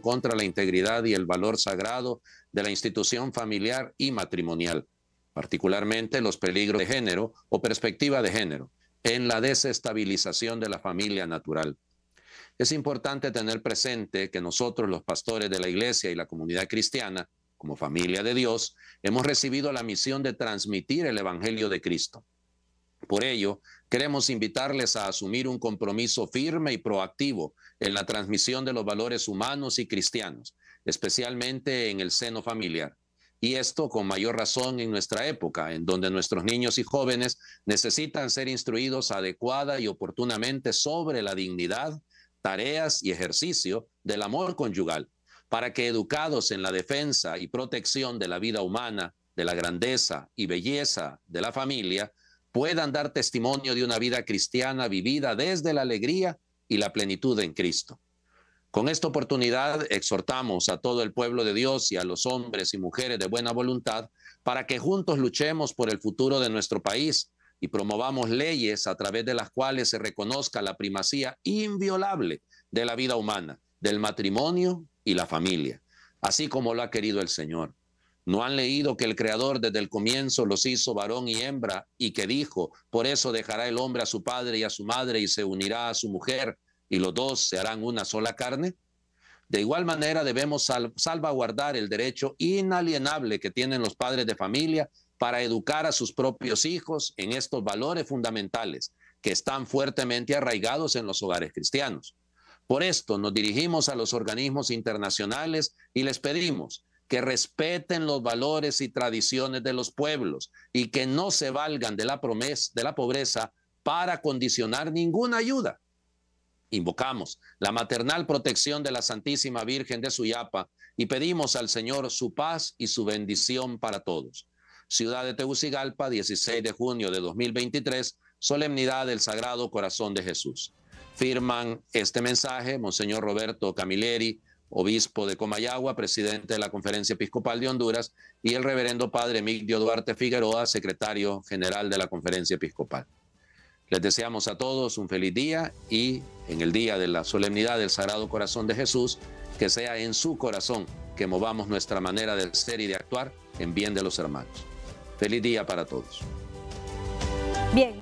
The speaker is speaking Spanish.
contra la integridad y el valor sagrado de la institución familiar y matrimonial, particularmente los peligros de género o perspectiva de género, en la desestabilización de la familia natural. Es importante tener presente que nosotros, los pastores de la Iglesia y la comunidad cristiana, como familia de Dios, hemos recibido la misión de transmitir el Evangelio de Cristo por ello, queremos invitarles a asumir un compromiso firme y proactivo en la transmisión de los valores humanos y cristianos, especialmente en el seno familiar. Y esto con mayor razón en nuestra época, en donde nuestros niños y jóvenes necesitan ser instruidos adecuada y oportunamente sobre la dignidad, tareas y ejercicio del amor conyugal, para que educados en la defensa y protección de la vida humana, de la grandeza y belleza de la familia, puedan dar testimonio de una vida cristiana vivida desde la alegría y la plenitud en Cristo. Con esta oportunidad exhortamos a todo el pueblo de Dios y a los hombres y mujeres de buena voluntad para que juntos luchemos por el futuro de nuestro país y promovamos leyes a través de las cuales se reconozca la primacía inviolable de la vida humana, del matrimonio y la familia, así como lo ha querido el Señor. ¿No han leído que el Creador desde el comienzo los hizo varón y hembra y que dijo, por eso dejará el hombre a su padre y a su madre y se unirá a su mujer y los dos se harán una sola carne? De igual manera debemos salvaguardar el derecho inalienable que tienen los padres de familia para educar a sus propios hijos en estos valores fundamentales que están fuertemente arraigados en los hogares cristianos. Por esto nos dirigimos a los organismos internacionales y les pedimos que respeten los valores y tradiciones de los pueblos y que no se valgan de la, promesa, de la pobreza para condicionar ninguna ayuda. Invocamos la maternal protección de la Santísima Virgen de Suyapa y pedimos al Señor su paz y su bendición para todos. Ciudad de Tegucigalpa, 16 de junio de 2023, solemnidad del Sagrado Corazón de Jesús. Firman este mensaje Monseñor Roberto Camilleri, obispo de Comayagua, presidente de la Conferencia Episcopal de Honduras, y el reverendo padre Emilio Duarte Figueroa, secretario general de la Conferencia Episcopal. Les deseamos a todos un feliz día y en el día de la solemnidad del Sagrado Corazón de Jesús, que sea en su corazón que movamos nuestra manera de ser y de actuar en bien de los hermanos. Feliz día para todos. Bien.